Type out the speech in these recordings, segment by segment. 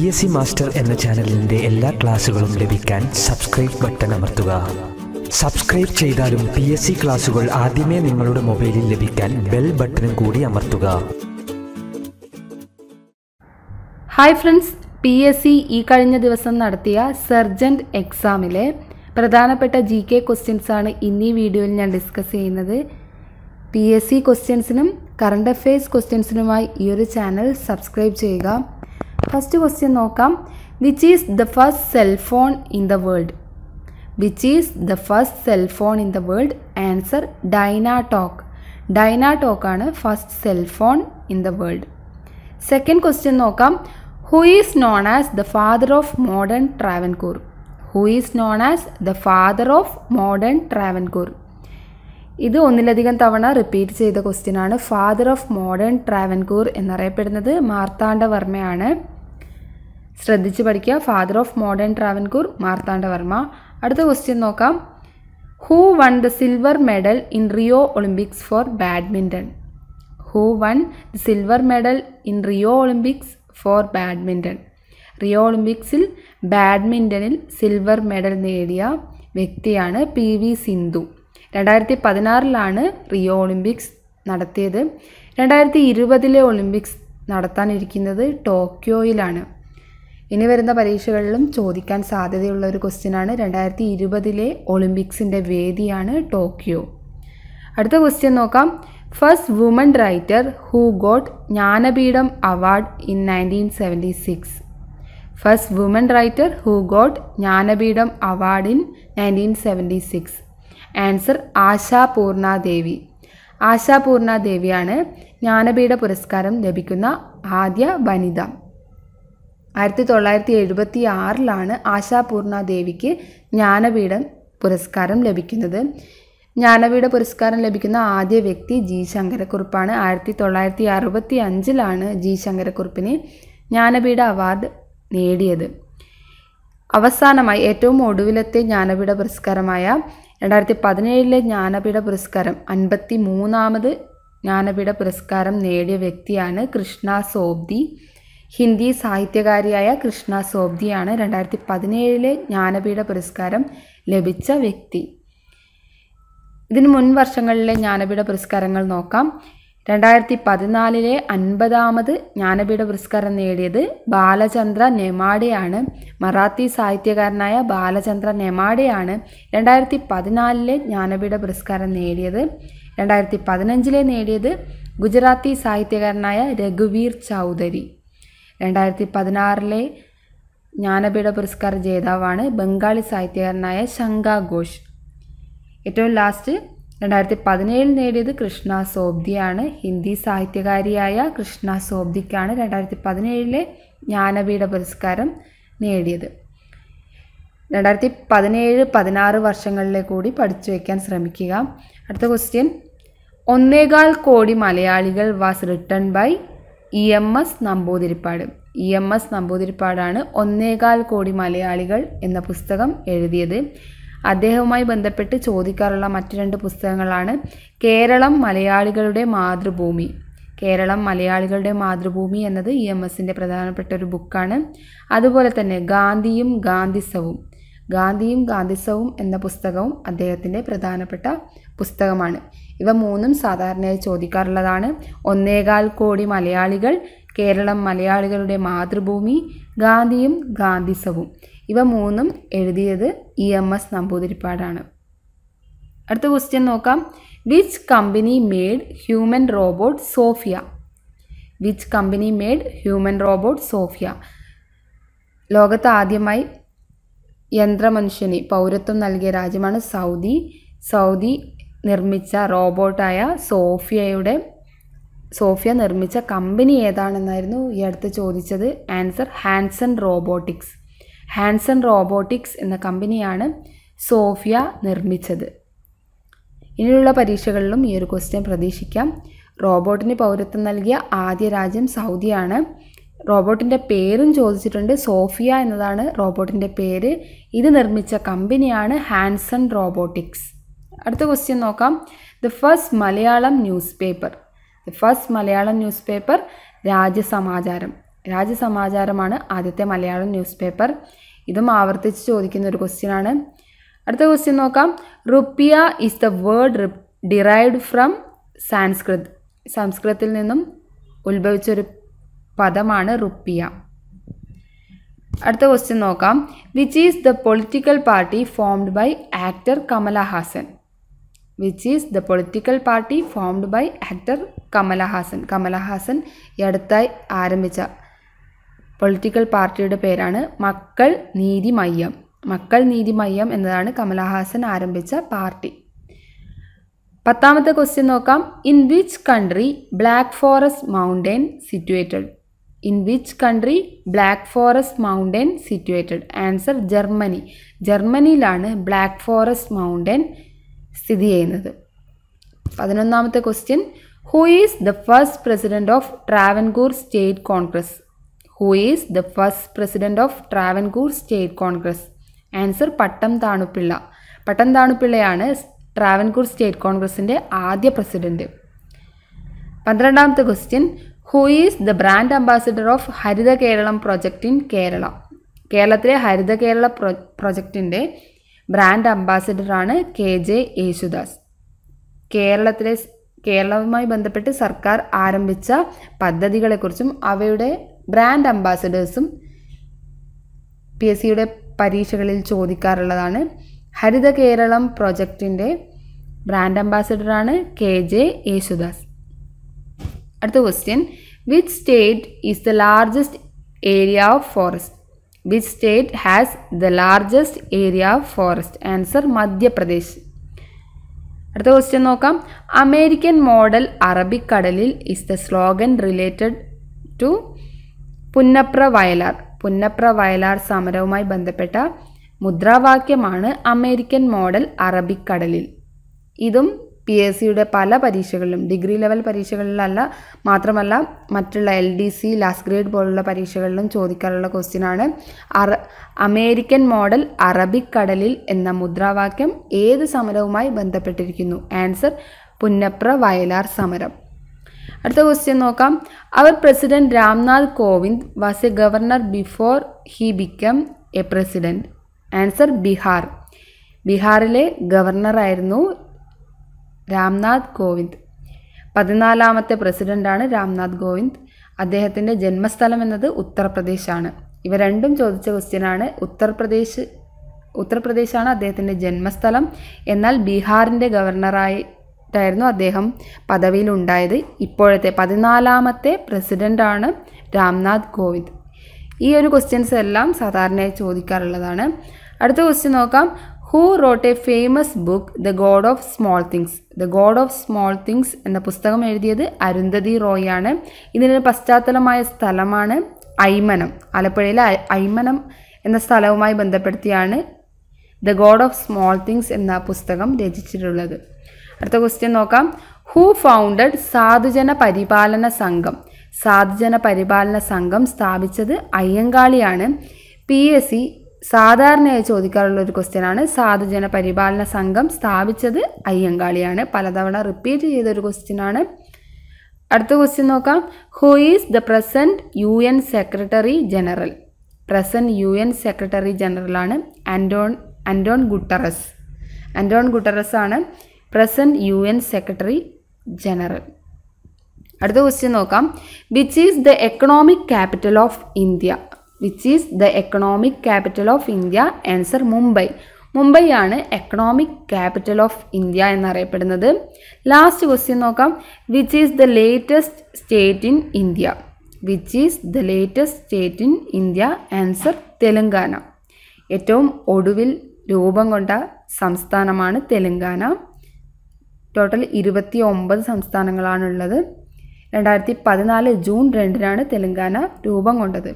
P S C master എന്ന ചാനലിൻ്റെ എല്ലാ ക്ലാസ്സുകളും ലഭിക്കാൻ സബ്സ്ക്രൈബ് ബട്ടൺ അമർത്തുക സബ്സ്ക്രൈബ് ചെയ്താലും പി എസ് സി ക്ലാസ്സുകൾ ആദ്യമേ നിങ്ങളുടെ മൊബൈലിൽ ലഭിക്കാൻ ബെൽ ബട്ടണും കൂടി അമർത്തുക hi friends P S C ഈ കഴിഞ്ഞ ദിവസം നടത്തിയ സർജൻറ്റ് എക്സാമിലെ പ്രധാനപ്പെട്ട ജി കെ ക്വസ്റ്റ്യൻസാണ് ഇന്നീ വീഡിയോയിൽ ഞാൻ ഡിസ്കസ് ചെയ്യുന്നത് പി എസ് സി ക്വസ്റ്റ്യൻസിനും കറണ്ട് അഫയേഴ്സ് ക്വസ്റ്റ്യൻസിനുമായി ഈ ഒരു ചാനൽ സബ്സ്ക്രൈബ് ചെയ്യുക ഫസ്റ്റ് ക്വസ്റ്റ്യൻ നോക്കാം which is the first cell phone in the world which is the first cell phone in the world answer DynaTAC ഡൈന ടോക്കാണ് first cell phone in the world second question നോക്കാം who is known as the father of modern Travancore who is known as the father of modern Travancore ഇത് ഒന്നിലധികം തവണ repeat ചെയ്ത question ആണ് father of modern Travancore എന്നറിയപ്പെടുന്നത് മാർത്താണ്ഡവർമ്മയാണ് ശ്രദ്ധിച്ച് പഠിക്കുക father of modern Travancore Marthanda Varma അടുത്ത ക്വസ്റ്റ്യൻ നോക്കാം who won the silver medal in Rio Olympics for badminton who won the silver medal in Rio Olympics for badminton Rio ഒളിമ്പിക്സിൽ ബാഡ്മിൻ്റണിൽ സിൽവർ മെഡൽ നേടിയ വ്യക്തിയാണ് പി വി സിന്ധു രണ്ടായിരത്തി പതിനാറിലാണ് റിയോ ഒളിമ്പിക്സ് നടത്തിയത് രണ്ടായിരത്തി ഇരുപതിലെ ഒളിമ്പിക്സ് നടത്താനിരിക്കുന്നത് ടോക്കിയോയിലാണ് ഇനി വരുന്ന പരീക്ഷകളിലും ചോദിക്കാൻ സാധ്യതയുള്ള ഒരു ക്വസ്റ്റ്യനാണ് രണ്ടായിരത്തി ഇരുപതിലെ ഒളിമ്പിക്സിൻ്റെ വേദിയാണ് ടോക്കിയോ അടുത്ത ക്വസ്റ്റ്യൻ നോക്കാം first woman writer who got Jnanpith award in nineteen seventy six first woman writer who got Jnanpith award in nineteen seventy six answer Ashapurna Devi Ashapurna ദേവിയാണ് ജ്ഞാനപീഠ പുരസ്കാരം ലഭിക്കുന്ന ആദ്യ വനിത ആയിരത്തി തൊള്ളായിരത്തി എഴുപത്തി ആറിലാണ് ആശാപൂർണ ദേവിക്ക് ജ്ഞാനപീഠ പുരസ്കാരം ലഭിക്കുന്നത് ജ്ഞാനപീഠ പുരസ്കാരം ലഭിക്കുന്ന ആദ്യ വ്യക്തി ജി ശങ്കരക്കുറുപ്പാണ് ആയിരത്തി തൊള്ളായിരത്തി അറുപത്തി അഞ്ചിലാണ് ജി ശങ്കരക്കുറുപ്പിന് ജ്ഞാനപീഠ അവാർഡ് നേടിയത് അവസാനമായി ഏറ്റവും ഒടുവിലത്തെ ജ്ഞാനപീഠ പുരസ്കാരമായ രണ്ടായിരത്തി പതിനേഴിലെ ജ്ഞാനപീഠ പുരസ്കാരം അൻപത്തി മൂന്നാമത് ജ്ഞാനപീഠ പുരസ്കാരം നേടിയ വ്യക്തിയാണ് കൃഷ്ണ സോബ്ദി ഹിന്ദി സാഹിത്യകാരിയായ കൃഷ്ണ സോബ്ദിയാണ് രണ്ടായിരത്തി പതിനേഴിലെ ജ്ഞാനപീഠ പുരസ്കാരം ലഭിച്ച വ്യക്തി ഇതിന് മുൻ വർഷങ്ങളിലെ ജ്ഞാനപീഠ പുരസ്കാരങ്ങൾ നോക്കാം രണ്ടായിരത്തി പതിനാലിലെ അൻപതാമത് ജ്ഞാനപീഠ പുരസ്കാരം നേടിയത് ബാലചന്ദ്ര നെമാഡെയാണ് മറാത്തി സാഹിത്യകാരനായ ബാലചന്ദ്ര നെമാഡെയാണ് രണ്ടായിരത്തി പതിനാലിലെ ജ്ഞാനപീഠ പുരസ്കാരം നേടിയത് രണ്ടായിരത്തി പതിനഞ്ചിലെ നേടിയത് ഗുജറാത്തി സാഹിത്യകാരനായ രഘുവീർ ചൗധരി രണ്ടായിരത്തി പതിനാറിലെ ജ്ഞാനപീഠ പുരസ്കാര ജേതാവാണ് ബംഗാളി സാഹിത്യകാരനായ ശങ്ക ഘോഷ് ഏറ്റവും ലാസ്റ്റ് രണ്ടായിരത്തി പതിനേഴിൽ നേടിയത് കൃഷ്ണ സോബ്ദിയാണ് ഹിന്ദി സാഹിത്യകാരിയായ കൃഷ്ണ സോബ്ദിക്കാണ് രണ്ടായിരത്തി പതിനേഴിലെ ജ്ഞാനപീഠ പുരസ്കാരം നേടിയത് രണ്ടായിരത്തി പതിനേഴ് പതിനാറ് വർഷങ്ങളിലെ കൂടി പഠിച്ചു വയ്ക്കാൻ ശ്രമിക്കുക അടുത്ത ക്വസ്റ്റ്യൻ ഒന്നേകാൽ കോടി മലയാളികൾ was written by E M S Namboodiripad E M S നമ്പൂതിരിപ്പാടാണ് ഒന്നേകാൽ കോടി മലയാളികൾ എന്ന പുസ്തകം എഴുതിയത് അദ്ദേഹവുമായി ബന്ധപ്പെട്ട് ചോദിക്കാറുള്ള മറ്റു രണ്ട് പുസ്തകങ്ങളാണ് കേരളം മലയാളികളുടെ മാതൃഭൂമി കേരളം മലയാളികളുടെ മാതൃഭൂമി എന്നത് ഇ എം എസിൻ്റെ പ്രധാനപ്പെട്ട ഒരു ബുക്കാണ് അതുപോലെ തന്നെ ഗാന്ധിയും ഗാന്ധിസവും ഗാന്ധിയും ഗാന്ധിസവും എന്ന പുസ്തകവും അദ്ദേഹത്തിൻ്റെ പ്രധാനപ്പെട്ട പുസ്തകമാണ് ഇവ മൂന്നും സാധാരണയായി ചോദിക്കാറുള്ളതാണ് ഒന്നേകാൽ കോടി മലയാളികൾ കേരളം മലയാളികളുടെ മാതൃഭൂമി ഗാന്ധിയും ഗാന്ധിസവും ഇവ മൂന്നും എഴുതിയത് ഇ എം എസ് നമ്പൂതിരിപ്പാടാണ് അടുത്ത ക്വസ്റ്റ്യൻ നോക്കാം which company made human robot Sophia which company made human robot Sophia ലോകത്ത് ആദ്യമായി യന്ത്രമനുഷ്യന് പൗരത്വം നൽകിയ രാജ്യമാണ് സൗദി സൗദി നിർമ്മിച്ച റോബോട്ടായ സോഫിയയുടെ സോഫിയ നിർമ്മിച്ച കമ്പനി ഏതാണെന്നായിരുന്നു ഈ അടുത്ത് ചോദിച്ചത് answer Hanson Robotics Hanson Robotics എന്ന കമ്പനിയാണ് സോഫിയ നിർമ്മിച്ചത് ഇനിയുള്ള പരീക്ഷകളിലും ഈ ഒരു ക്വസ്റ്റ്യൻ പ്രതീക്ഷിക്കാം റോബോട്ടിന് പൗരത്വം നൽകിയ ആദ്യ രാജ്യം സൗദിയാണ് റോബോട്ടിൻ്റെ പേരും ചോദിച്ചിട്ടുണ്ട് സോഫിയ എന്നതാണ് റോബോട്ടിൻ്റെ പേര് ഇത് നിർമ്മിച്ച കമ്പനിയാണ് ഹാൻസൺ റോബോട്ടിക്സ് അടുത്ത ക്വസ്റ്റ്യൻ നോക്കാം the first Malayalam newspaper the first Malayalam newspaper Rajyasamacharam രാജ്യസമാചാരമാണ് ആദ്യത്തെ മലയാളം ന്യൂസ് പേപ്പർ ഇതും ആവർത്തിച്ച് ചോദിക്കുന്ന ഒരു ക്വസ്റ്റ്യൻ ആണ് അടുത്ത ക്വസ്റ്റ്യൻ നോക്കാം rupiya is the word derived from Sanskrit സംസ്കൃതത്തിൽ നിന്നും ഉത്ഭവിച്ചൊരു പദമാണ് റുപ്പിയ അടുത്ത ക്വസ്റ്റ്യൻ നോക്കാം which is the political party formed by actor Kamal Haasan which is the political party formed by actor Kamal Haasan Kamal Haasan ഈ അടുത്തായി ആരംഭിച്ച പൊളിറ്റിക്കൽ പാർട്ടിയുടെ പേരാണ് മക്കൾ നീതി മയ്യം മക്കൾ നീതി മയ്യം എന്നതാണ് കമലഹാസൻ ആരംഭിച്ച പാർട്ടി പത്താമത്തെ ക്വസ്റ്റ്യൻ നോക്കാം in which country Black Forest mountain situated in which country Black Forest mountain situated answer Germany ജർമ്മനിയിലാണ് ബ്ലാക്ക് ഫോറസ്റ്റ് മൗണ്ടൻ സ്ഥിതി ചെയ്യുന്നത് പതിനൊന്നാമത്തെ question who is the first president of Travancore State Congress who is the first president of Travancore State Congress answer Pattom Thanu Pillai Pattom താണുപിള്ളയാണ് Travancore State കോൺഗ്രസിൻ്റെ ആദ്യ president പന്ത്രണ്ടാമത്തെ question who is the brand ambassador of Haritha Keralam project in Kerala കേരളത്തിലെ ഹരിത കേരള പ്രൊ പ്രൊജക്റ്റിൻ്റെ ബ്രാൻഡ് അംബാസിഡറാണ് കെ ജെ യേശുദാസ് കേരളത്തിലെ കേരളവുമായി ബന്ധപ്പെട്ട് സർക്കാർ ആരംഭിച്ച പദ്ധതികളെക്കുറിച്ചും അവയുടെ ബ്രാൻഡ് അംബാസിഡേഴ്സും പി എസ് സിയുടെ പരീക്ഷകളിൽ ചോദിക്കാറുള്ളതാണ് ഹരിത കേരളം പ്രൊജക്റ്റിൻ്റെ ബ്രാൻഡ് അംബാസിഡറാണ് കെ ജെ യേശുദാസ് അടുത്ത question which state is the largest area of forest which state has the largest area of forest answer Madhya Pradesh അടുത്ത ക്വസ്റ്റ്യൻ നോക്കാം അമേരിക്കൻ മോഡൽ അറബിക് കടലിൽ is the slogan related to Punnapra Vayalar Punnapra Vayalar സമരവുമായി ബന്ധപ്പെട്ട മുദ്രാവാക്യമാണ് അമേരിക്കൻ മോഡൽ അറബിക് കടലിൽ ഇതും പി എസ് സിയുടെ പല പരീക്ഷകളിലും ഡിഗ്രി ലെവൽ പരീക്ഷകളിലല്ല മാത്രമല്ല മറ്റുള്ള L D C last grade പോലുള്ള പരീക്ഷകളിലും ചോദിക്കാറുള്ള ക്വസ്റ്റ്യനാണ് അറ അമേരിക്കൻ മോഡൽ അറബിക് കടലിൽ എന്ന മുദ്രാവാക്യം ഏത് സമരവുമായി ബന്ധപ്പെട്ടിരിക്കുന്നു ആൻസർ പുന്നപ്ര വയലാർ സമരം അടുത്ത ക്വസ്റ്റ്യൻ നോക്കാം our president Ramnath Kovind was a governor before he become a president answer Bihar ബീഹാറിലെ ഗവർണറായിരുന്നു രാംനാഥ് കോവിന്ദ് പതിനാലാമത്തെ പ്രസിഡൻ്റാണ് രാംനാഥ് കോവിന്ദ് അദ്ദേഹത്തിൻ്റെ ജന്മസ്ഥലം എന്നത് ഉത്തർപ്രദേശാണ് ഇവ രണ്ടും ചോദിച്ച ക്വസ്റ്റ്യനാണ് ഉത്തർപ്രദേശ് ഉത്തർപ്രദേശാണ് അദ്ദേഹത്തിൻ്റെ ജന്മസ്ഥലം എന്നാൽ ബീഹാറിൻ്റെ ഗവർണറായി അദ്ദേഹം പദവിയിലുണ്ടായത് ഇപ്പോഴത്തെ പതിനാലാമത്തെ പ്രസിഡൻ്റാണ് രാംനാഥ് കോവിന്ദ് ഈ ഒരു ക്വസ്റ്റ്യൻസ് എല്ലാം സാധാരണയായി ചോദിക്കാറുള്ളതാണ് അടുത്ത ക്വസ്റ്റ്യൻ നോക്കാം who wrote a famous book the God of Small Things the God of Small Things എന്ന പുസ്തകം എഴുതിയത് അരുന്ധതി റോയ് ആണ് ഇതിനൊരു പശ്ചാത്തലമായ സ്ഥലമാണ് ഐമനം ആലപ്പുഴയിലെ ഐമനം എന്ന സ്ഥലവുമായി ബന്ധപ്പെടുത്തിയാണ് the God of Small Things എന്ന പുസ്തകം രചിച്ചിട്ടുള്ളത് അടുത്ത ക്വസ്റ്റ്യൻ നോക്കാം ഹു ഫൗണ്ടഡ് സാധുജന പരിപാലന സംഘം സാധുജന പരിപാലന സംഘം സ്ഥാപിച്ചത് അയ്യങ്കാളിയാണ് പി എസ് സി സാധാരണയായി ചോദിക്കാറുള്ള ഒരു ക്വസ്റ്റ്യനാണ് സാധുജന പരിപാലന സംഘം സ്ഥാപിച്ചത് അയ്യങ്കാളിയാണ് പലതവണ റിപ്പീറ്റ് ചെയ്തൊരു ക്വസ്റ്റ്യനാണ് അടുത്ത ക്വസ്റ്റ്യൻ നോക്കാം who is the present U N secretary general present U N secretary ജനറലാണ് Antonio Antonio Guterres Antonio Guterres ആണ് present U N secretary general അടുത്ത ക്വസ്റ്റ്യൻ നോക്കാം which is the economic capital of India which is the economic capital of India answer Mumbai Mumbai ആണ് economic capital of India എന്നറിയപ്പെടുന്നത് last question നോക്കാം which is the latest state in India which is the latest state in India answer Telangana ഏറ്റവും ഒടുവിൽ രൂപം കൊണ്ട സംസ്ഥാനമാണ് Telangana total ഇരുപത്തി ഒമ്പത് സംസ്ഥാനങ്ങളാണുള്ളത് രണ്ടായിരത്തി പതിനാല് ജൂൺ രണ്ടിനാണ് തെലങ്കാന രൂപം കൊണ്ടത്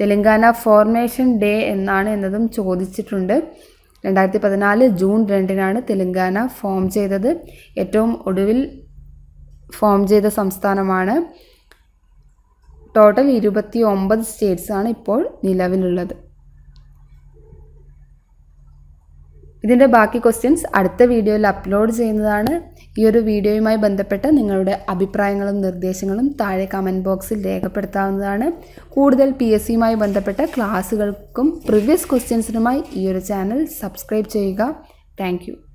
തെലങ്കാന ഫോർമേഷൻ ഡേ എന്നാണ് എന്നതും ചോദിച്ചിട്ടുണ്ട് രണ്ടായിരത്തി പതിനാല് ജൂൺ രണ്ടിനാണ് തെലങ്കാന ഫോം ചെയ്തത് ഏറ്റവും ഒടുവിൽ ഫോം ചെയ്ത സംസ്ഥാനമാണ് ടോട്ടൽ ഇരുപത്തി ഒമ്പത് സ്റ്റേറ്റ്സാണ് ഇപ്പോൾ നിലവിലുള്ളത് ഇതിൻ്റെ ബാക്കി ക്വസ്റ്റ്യൻസ് അടുത്ത വീഡിയോയിൽ അപ്ലോഡ് ചെയ്യുന്നതാണ് ഈ ഒരു വീഡിയോയുമായി ബന്ധപ്പെട്ട് നിങ്ങളുടെ അഭിപ്രായങ്ങളും നിർദ്ദേശങ്ങളും താഴെ കമൻറ്റ് ബോക്സിൽ രേഖപ്പെടുത്താവുന്നതാണ് കൂടുതൽ പി എസ് സിയുമായി ബന്ധപ്പെട്ട ക്ലാസ്സുകൾക്കും പ്രീവിയസ് ക്വസ്റ്റ്യൻസിനുമായി ഈ ഒരു ചാനൽ സബ്സ്ക്രൈബ് ചെയ്യുക താങ്ക്